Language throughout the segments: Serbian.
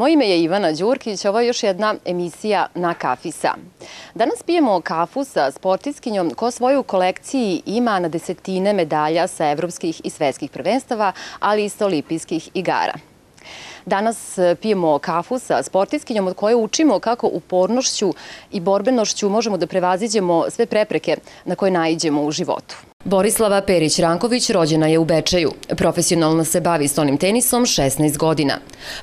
Moje ime je Ivana Đurkić, ovo je još jedna emisija na kafisa. Danas pijemo kafu sa sportiskinjom koja svoju kolekciji ima na desetine medalja sa evropskih i svetskih prvenstava, ali i sa olimpijskih igara. Danas pijemo kafu sa sportiskinjom od koje učimo kako upornošću i borbenošću možemo da prevaziđemo sve prepreke na koje najđemo u životu. Borislava Perić-Ranković rođena je u Bečeju. Profesionalno se bavi stonim tenisom 16 godina.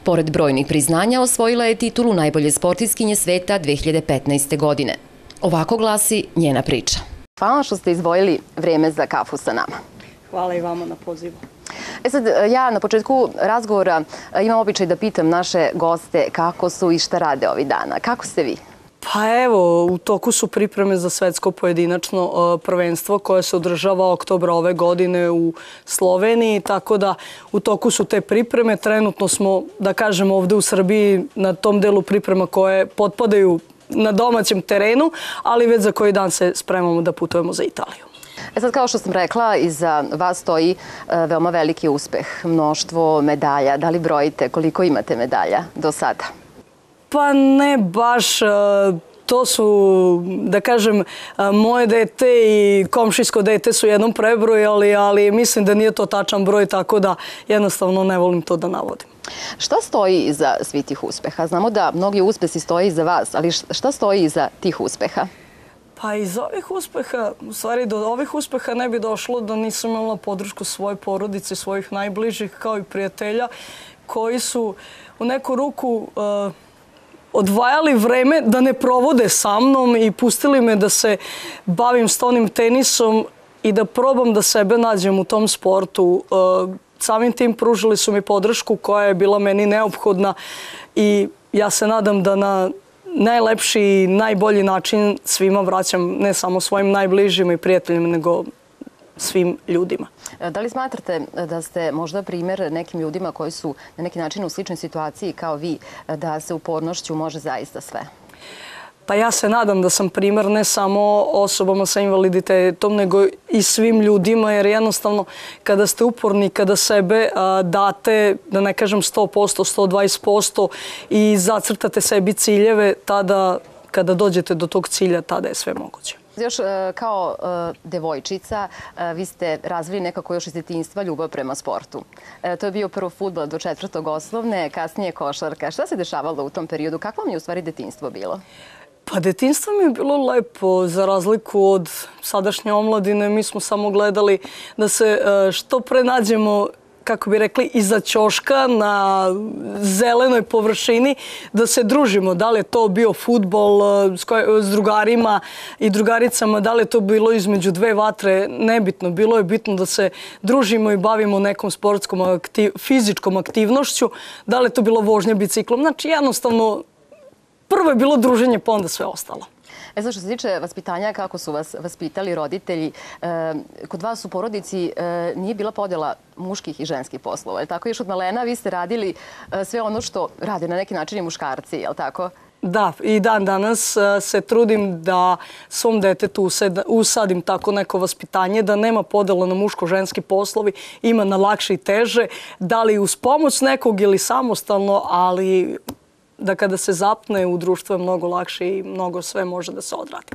Pored brojnih priznanja osvojila je titulu najbolje sportiskinje sveta 2015. godine. Ovako glasi njena priča. Hvala što ste izdvojili vreme za kafu sa nama. Hvala i vama na pozivu. E sad, ja na početku razgovora e, imam običaj da pitam naše goste kako su i šta rade ovih dana. Kako ste vi? Pa evo, u toku su pripreme za svetsko pojedinačno e, prvenstvo koje se održava oktobra ove godine u Sloveniji, tako da u toku su te pripreme. Trenutno smo, da kažem, ovde u Srbiji na tom delu priprema koje potpadaju na domaćem terenu, ali već za koji dan se spremamo da putujemo za Italiju. E sad, kao što sam rekla, iza vas stoji e, veoma veliki uspeh, mnoštvo medalja. Da li brojite koliko imate medalja do sada? Pa ne baš, e, to su, da kažem, e, moje dete i komšijsko dete su jednom prebrojali, ali mislim da nije to tačan broj, tako da jednostavno ne volim to da navodim. Šta stoji iza svih tih uspeha? Znamo da mnogi uspesi stoje iza vas, ali šta stoji iza tih uspeha? Pa iz ovih uspeha, u stvari do ovih uspeha ne bi došlo da nisam imala podršku svoje porodice, svojih najbližih kao i prijatelja koji su u neku ruku uh, odvajali vreme da ne provode sa mnom i pustili me da se bavim stonim tenisom i da probam da sebe nađem u tom sportu. E, samim tim pružili su mi podršku koja je bila meni neophodna i ja se nadam da na najlepši i najbolji način svima vraćam ne samo svojim najbližim i prijateljima, nego svim ljudima. E, da li smatrate da ste možda primer nekim ljudima koji su na neki način u sličnoj situaciji kao vi, da se upornošću može zaista sve? Pa ja se nadam da sam primer ne samo osobama sa invaliditetom, nego i svim ljudima, jer jednostavno kada ste uporni, kada sebe date, da ne kažem 100%, 120% i zacrtate sebi ciljeve, tada kada dođete do tog cilja, tada je sve moguće. Još e, kao e, devojčica e, vi ste razvili nekako još iz detinjstva ljubav prema sportu. To je bio prvo futbol do četvrtog osnovne, kasnije košarka. Šta se dešavalo u tom periodu? Kako vam je u stvari detinjstvo bilo? Pa detinstvo mi je bilo lepo, za razliku od sadašnje omladine. Mi smo samo gledali da se što pre nađemo kako bi rekli, iza ćoška na zelenoj površini da se družimo. Da li je to bio futbol eh, s, drugarima i drugaricama, da li je to bilo između dve vatre, nebitno. Bilo je bitno da se družimo i bavimo nekom sportskom, aktiv, fizičkom aktivnošću. Da li je to bilo vožnja biciklom? Znači, jednostavno, prvo je bilo druženje, pa onda sve ostalo. E za što se tiče vaspitanja, kako su vas vaspitali roditelji, e, kod vas u porodici e, nije bila podela muških i ženskih poslova, je li tako? Još od malena vi ste radili e, sve ono što rade na neki način i muškarci, je li tako? Da, i dan danas se trudim da svom detetu usadim tako neko vaspitanje, da nema podela na muško-ženski poslovi, ima na lakše i teže, da li uz pomoć nekog ili samostalno, ali da kada se zapne u društvu je mnogo lakše i mnogo sve može da se odradi.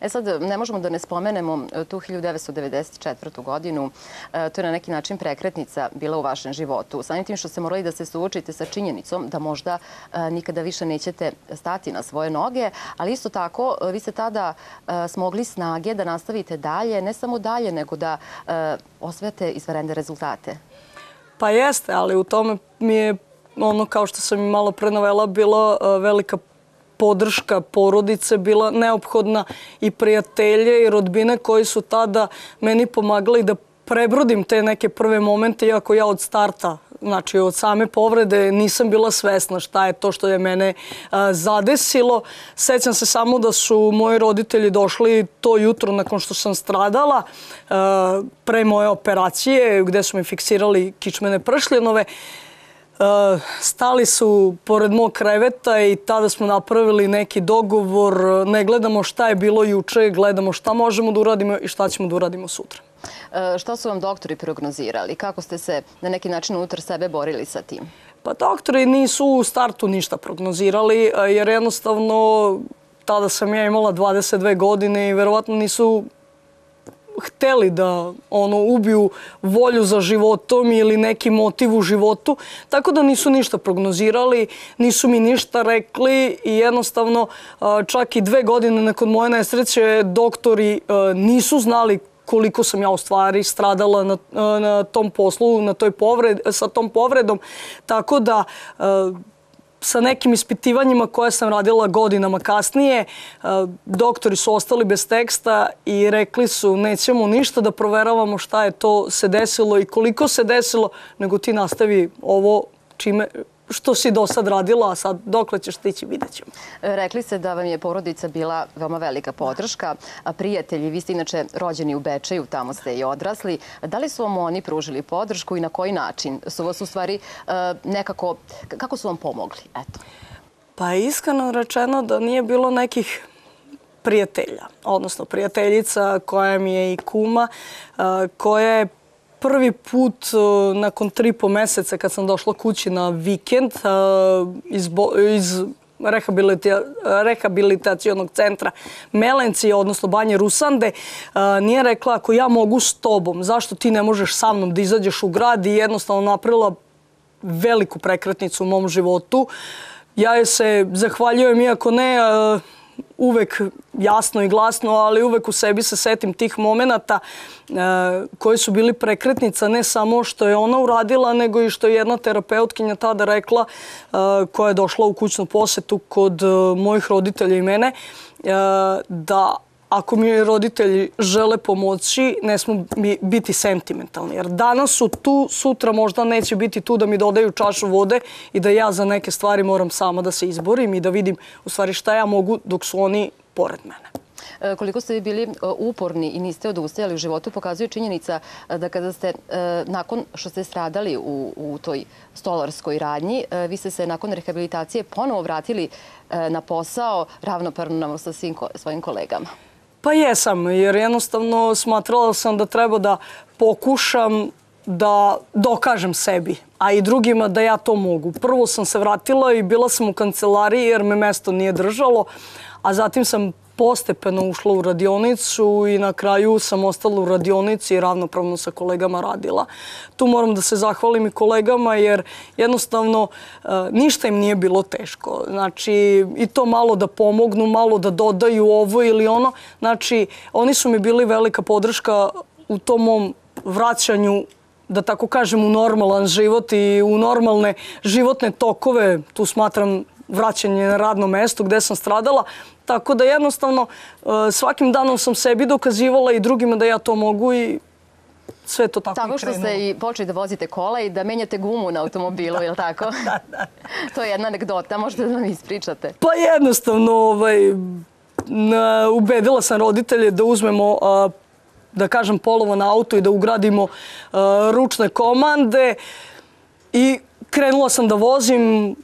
E sad, ne možemo da ne spomenemo e, tu 1994. godinu. E, to je na neki način prekretnica bila u vašem životu. Samim tim što ste morali da se suočite sa činjenicom da možda e, nikada više nećete stati na svoje noge, ali isto tako vi ste tada smogli snage da nastavite dalje, ne samo dalje, nego da osvete izvarende rezultate. Pa jeste, ali u tome mi je ono kao što sam i malo pre novela, bila e, velika podrška porodice bila neophodna i prijatelje i rodbine koji su tada meni pomagali da prebrodim te neke prve momente, iako ja od starta, znači od same povrede, nisam bila svesna šta je to što je mene a, e, zadesilo. Sećam se samo da su moji roditelji došli to jutro nakon što sam stradala, a, e, pre moje operacije, gde su mi fiksirali kičmene pršljenove. Stali su pored mog kreveta i tada smo napravili neki dogovor. Ne gledamo šta je bilo juče, gledamo šta možemo da uradimo i šta ćemo da uradimo sutra. E, šta su vam doktori prognozirali? Kako ste se na neki način unutar sebe borili sa tim? Pa doktori nisu u startu ništa prognozirali, e, jer jednostavno tada sam ja imala 22 godine i verovatno nisu hteli da ono ubiju volju za životom ili neki motiv u životu, tako da nisu ništa prognozirali, nisu mi ništa rekli i jednostavno čak i dve godine nakon moje nesreće doktori nisu znali koliko sam ja u stvari stradala na, na tom poslu, na toj povred, sa tom povredom. Tako da sa nekim ispitivanjima koje sam radila godinama kasnije, e, doktori su ostali bez teksta i rekli su nećemo ništa da proveravamo šta je to se desilo i koliko se desilo, nego ti nastavi ovo čime, što si do sad radila, a sad dokle ćeš tići, vidjet ćemo. E, rekli ste da vam je porodica bila veoma velika da. podrška, a prijatelji, vi ste inače rođeni u Bečeju, tamo ste i odrasli. Da li su vam oni pružili podršku i na koji način su vas u stvari e, nekako, kako su vam pomogli? Eto. Pa iskreno rečeno da nije bilo nekih prijatelja, odnosno prijateljica koja mi je i kuma, e, koja je prvi put uh, nakon tri po meseca kad sam došla kući na vikend uh, iz, iz Rehabilita, rehabilitacijonog centra Melenci, odnosno Banje Rusande, a, uh, nije rekla ako ja mogu s tobom, zašto ti ne možeš sa mnom da izađeš u grad i jednostavno napravila veliku prekretnicu u mom životu. Ja joj se zahvaljujem, iako ne, uvek jasno i glasno, ali uvek u sebi se setim tih momenata e, koji su bili prekretnica, ne samo što je ona uradila, nego i što je jedna terapeutkinja tada rekla, e, koja je došla u kućnu posetu kod e, mojih roditelja i mene, da ako mi roditelji žele pomoći, ne smo biti sentimentalni. Jer danas su tu, sutra možda neće biti tu da mi dodaju čašu vode i da ja za neke stvari moram sama da se izborim i da vidim u stvari šta ja mogu dok su oni pored mene e, koliko ste vi bili e, uporni i niste odustajali u životu pokazuje činjenica e, da kada ste nakon što ste stradali u, u toj stolarskoj radnji, vi ste se nakon rehabilitacije ponovo vratili na posao ravnoparno sa svim ko, svojim kolegama. Pa jesam, jer jednostavno smatrala sam da treba da pokušam da dokažem sebi, a i drugima da ja to mogu. Prvo sam se vratila i bila sam u kancelariji jer me mesto nije držalo, a zatim sam postepeno ušla u radionicu i na kraju sam ostala u radionici i ravnopravno sa kolegama radila. Tu moram da se zahvalim i kolegama jer jednostavno e, ništa im nije bilo teško. Znači i to malo da pomognu, malo da dodaju ovo ili ono. Znači oni su mi bili velika podrška u tom mom vraćanju da tako kažem, u normalan život i u normalne životne tokove. Tu smatram vraćanje na radno mesto gde sam stradala. Tako da jednostavno e, svakim danom sam sebi dokazivala i drugima da ja to mogu i sve to tako, i krenulo. Tako što ste i počeli da vozite kola i da menjate gumu na automobilu, da, je li tako? Da, da. da. to je jedna anegdota, možete da nam ispričate. Pa jednostavno, ovaj, na, ubedila sam roditelje da uzmemo da kažem polovo na auto i da ugradimo ručne komande i krenula sam da vozim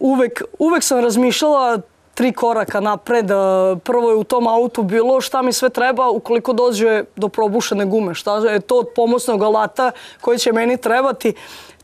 uvek, uvek sam razmišljala tri koraka napred. Prvo je u tom autu bilo šta mi sve treba ukoliko dođe do probušene gume. Šta je to od pomoćnog alata koji će meni trebati.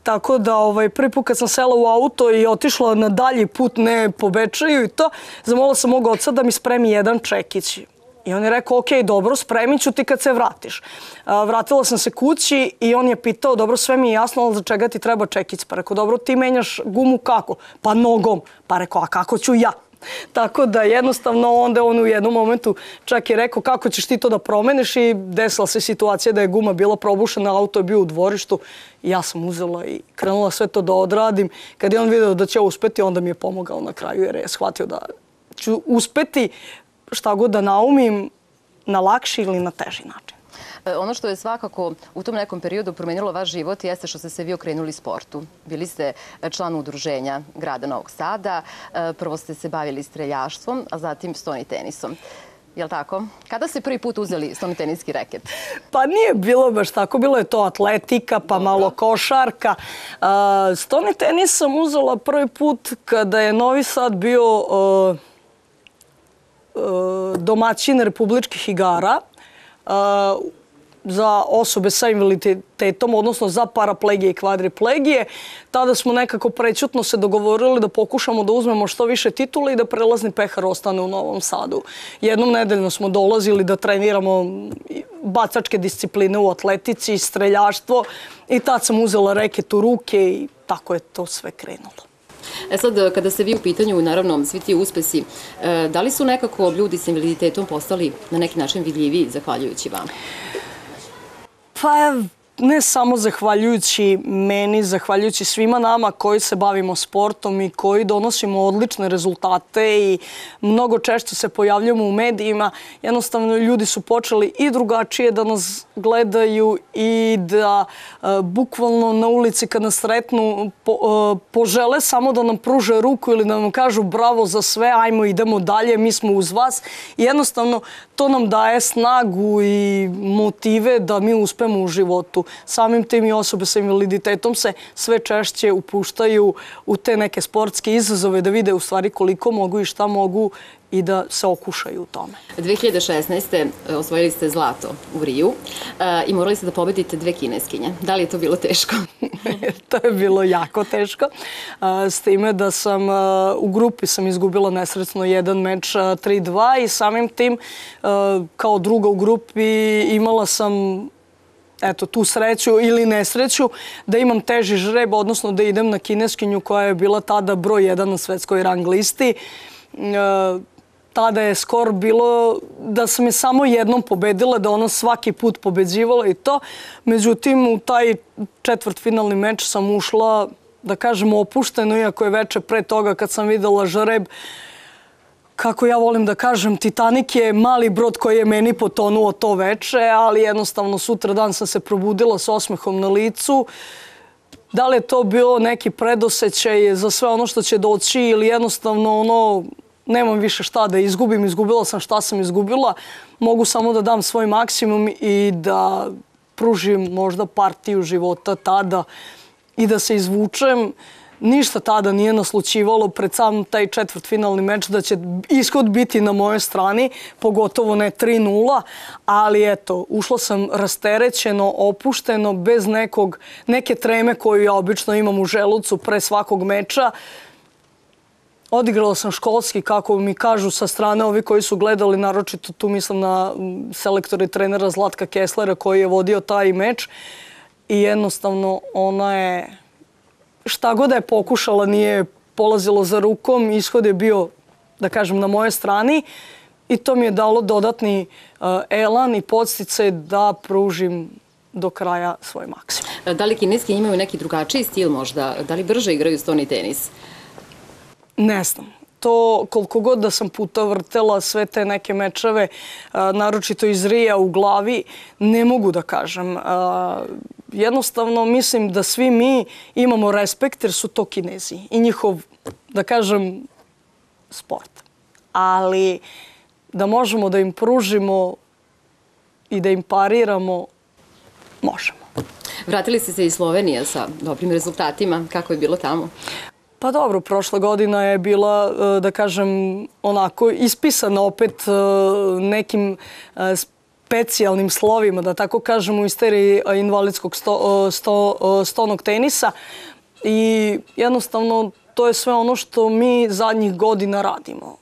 Tako da ovaj, prvi put kad sam sela u auto i otišla na dalji put, ne po Bečaju i to, zamola sam mog oca da mi spremi jedan čekić. I on je rekao, ok, dobro, spremit ću ti kad se vratiš. Vratila sam se kući i on je pitao, dobro, sve mi je jasno, ali za čega ti treba čekić? Pa rekao, dobro, ti menjaš gumu kako? Pa nogom. Pa rekao, a kako ću ja? Tako da jednostavno onda on u jednom momentu čak je rekao kako ćeš ti to da promeniš i desila se situacija da je guma bila probušena, auto je bio u dvorištu ja sam uzela i krenula sve to da odradim. Kad je on video da će uspeti, onda mi je pomogao na kraju jer je shvatio da ću uspeti šta god da naumim na lakši ili na teži način. E, ono što je svakako u tom nekom periodu promenilo vaš život jeste što ste se vi okrenuli sportu. Bili ste e, član udruženja grada Novog Sada, e, prvo ste se bavili streljaštvom, a zatim stoni tenisom. Je li tako? Kada ste prvi put uzeli teniski reket? Pa nije bilo baš tako. Bilo je to atletika, pa Dobro. malo košarka. Stoni tenis sam uzela prvi put kada je Novi Sad bio E, domaćin republičkih igara e, za osobe sa invaliditetom, odnosno za paraplegije i kvadriplegije. Tada smo nekako prećutno se dogovorili da pokušamo da uzmemo što više titula i da prelazni pehar ostane u Novom Sadu. Jednom nedeljno smo dolazili da treniramo bacačke discipline u atletici, streljaštvo i tad sam uzela reket u ruke i tako je to sve krenulo. E sad, e, kada ste vi u pitanju, naravno, svi ti uspesi, e, da li su nekako ljudi sa invaliditetom postali na neki način vidljiviji zahvaljujući vam? Pa ne samo zahvaljujući meni, zahvaljujući svima nama koji se bavimo sportom i koji donosimo odlične rezultate i mnogo češće se pojavljamo u medijima, jednostavno ljudi su počeli i drugačije da nas gledaju i da e, bukvalno na ulici kad nas sretnu po, e, požele samo da nam pruže ruku ili da nam kažu bravo za sve, ajmo idemo dalje, mi smo uz vas. I jednostavno to nam daje snagu i motive da mi uspemo u životu samim tim i osobe sa invaliditetom se sve češće upuštaju u te neke sportske izazove da vide u stvari koliko mogu i šta mogu i da se okušaju u tome. 2016. E, osvojili ste zlato u Riju e, i morali ste da pobedite dve kineskinje. Da li je to bilo teško? to je bilo jako teško. E, s time da sam e, u grupi sam izgubila nesrećno jedan meč 3-2 i samim tim kao druga u grupi imala sam eto, tu sreću ili nesreću da imam teži žreb, odnosno da idem na kineskinju koja je bila tada broj 1 na svetskoj rang listi. E, tada je skor bilo da sam je samo jednom pobedila, da ona svaki put pobeđivala i to. Međutim, u taj četvrt finalni meč sam ušla, da kažem, opušteno, iako je veče pre toga kad sam videla žreb, kako ja volim da kažem, Titanik je mali brod koji je meni potonuo to veče, ali jednostavno sutra dan sam se probudila s osmehom na licu. Da li je to bilo neki predosećaj za sve ono što će doći ili jednostavno ono, nemam više šta da izgubim, izgubila sam šta sam izgubila, mogu samo da dam svoj maksimum i da pružim možda partiju života tada i da se izvučem ništa tada nije naslučivalo pred sam taj četvrtfinalni meč da će ishod biti na mojoj strani, pogotovo ne 3-0, ali eto, ušla sam rasterećeno, opušteno, bez nekog, neke treme koju ja obično imam u želucu pre svakog meča. Odigrala sam školski, kako mi kažu sa strane ovi koji su gledali, naročito tu mislim na selektora i trenera Zlatka Keslera koji je vodio taj meč. I jednostavno ona je šta god da je pokušala nije polazilo za rukom, ishod je bio, da kažem, na moje strani i to mi je dalo dodatni eh, elan i podstice da pružim do kraja svoj maksimum. E, da li kineski imaju neki drugačiji stil možda? Da li brže igraju stoni tenis? Ne znam. To koliko god da sam puta vrtela sve te neke mečave, eh, naročito iz Rija u glavi, ne mogu da kažem. Uh, jednostavno mislim da svi mi imamo respekt jer su to kinezi i njihov, da kažem, sport. Ali da možemo da im pružimo i da im pariramo, možemo. Vratili ste se iz Slovenije sa dobrim rezultatima. Kako je bilo tamo? Pa dobro, prošla godina je bila, eh, da kažem, onako ispisana opet eh, nekim specijalnim eh, specijalnim slovima, da tako kažem, u isteriji invalidskog sto, sto, stonog tenisa i jednostavno to je sve ono što mi zadnjih godina radimo.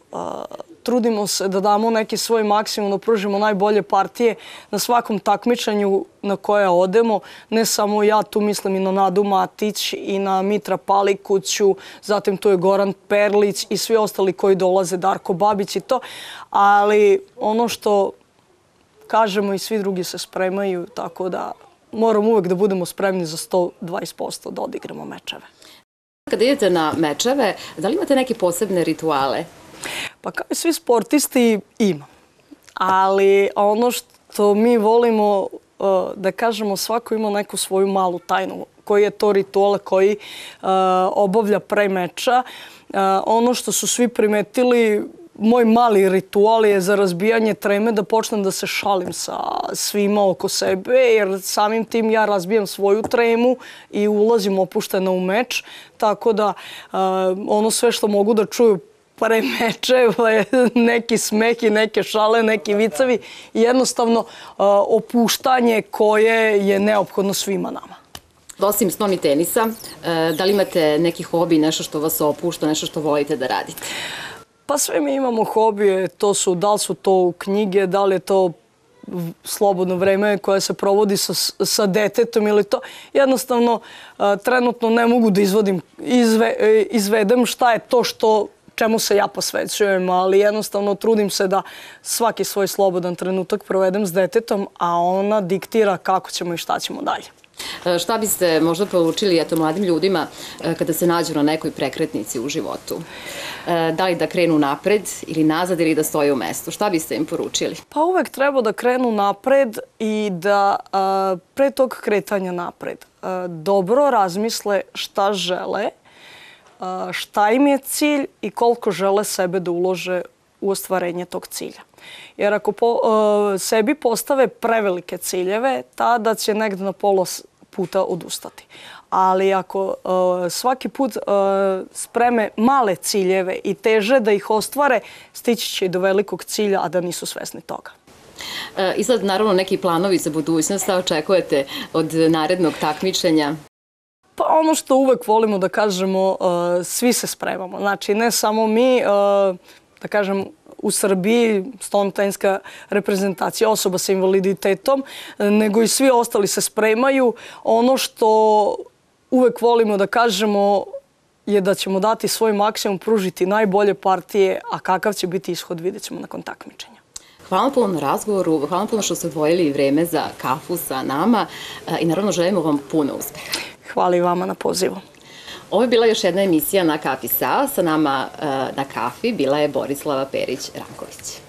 Trudimo se da damo neki svoj maksimum, da pružimo najbolje partije na svakom takmičanju na koje odemo. Ne samo ja, tu mislim i na Nadu Matić i na Mitra Palikuću, zatim tu je Goran Perlić i svi ostali koji dolaze, Darko Babić i to. Ali ono što kažemo i svi drugi se spremaju, tako da moramo uvek da budemo spremni za 120% da odigramo mečeve. Kada idete na mečeve, da li imate neke posebne rituale? Pa kao i svi sportisti ima. Ali ono što mi volimo e, da kažemo svako ima neku svoju malu tajnu koji je to ritual koji e, obavlja pre meča. E, ono što su svi primetili moj mali ritual je za razbijanje treme da počnem da se šalim sa svima oko sebe, jer samim tim ja razbijam svoju tremu i ulazim opušteno u meč, tako da ono sve što mogu da čuju pre mečeva, pa neki smeh i neke šale, neki vicevi i jednostavno opuštanje koje je neophodno svima nama. Osim snovi tenisa, e, da li imate neki hobi, nešto što vas opušta, nešto što volite da radite? Pa sve mi imamo hobije, to su, da li su to knjige, da li je to slobodno vreme koje se provodi sa, sa detetom ili to. Jednostavno, e, trenutno ne mogu da izvodim, e, izvedem šta je to što čemu se ja posvećujem, ali jednostavno trudim se da svaki svoj slobodan trenutak provedem s detetom, a ona diktira kako ćemo i šta ćemo dalje. E, šta biste možda poručili eto, mladim ljudima e, kada se nađu na nekoj prekretnici u životu? E, da li da krenu napred ili nazad ili da stoje u mestu? Šta biste im poručili? Pa uvek treba da krenu napred i da pre tog kretanja napred dobro razmisle šta žele, šta im je cilj i koliko žele sebe da ulože u ostvarenje tog cilja. Jer ako po, sebi postave prevelike ciljeve, tada će negde na pola puta odustati. Ali ako e, svaki put e, spreme male ciljeve i teže da ih ostvare, stići će i do velikog cilja, a da nisu svesni toga. E, I sad naravno neki planovi za budućnost, a očekujete od narednog takmičenja? Pa ono što uvek volimo da kažemo, svi se spremamo. Znači ne samo mi, da kažem, u Srbiji stontajnska reprezentacija osoba sa invaliditetom, nego i svi ostali se spremaju. Ono što uvek volimo da kažemo je da ćemo dati svoj maksimum, pružiti najbolje partije, a kakav će biti ishod vidjet ćemo nakon takmičenja. Hvala puno na razgovoru, hvala puno što ste odvojili vreme za kafu sa nama e, i naravno želimo vam puno uspeha. Hvala i vama na pozivu. Ovo je bila još jedna emisija na Kafi Sa. Sa nama eh, na kafi bila je Borislava Perić-Ranković.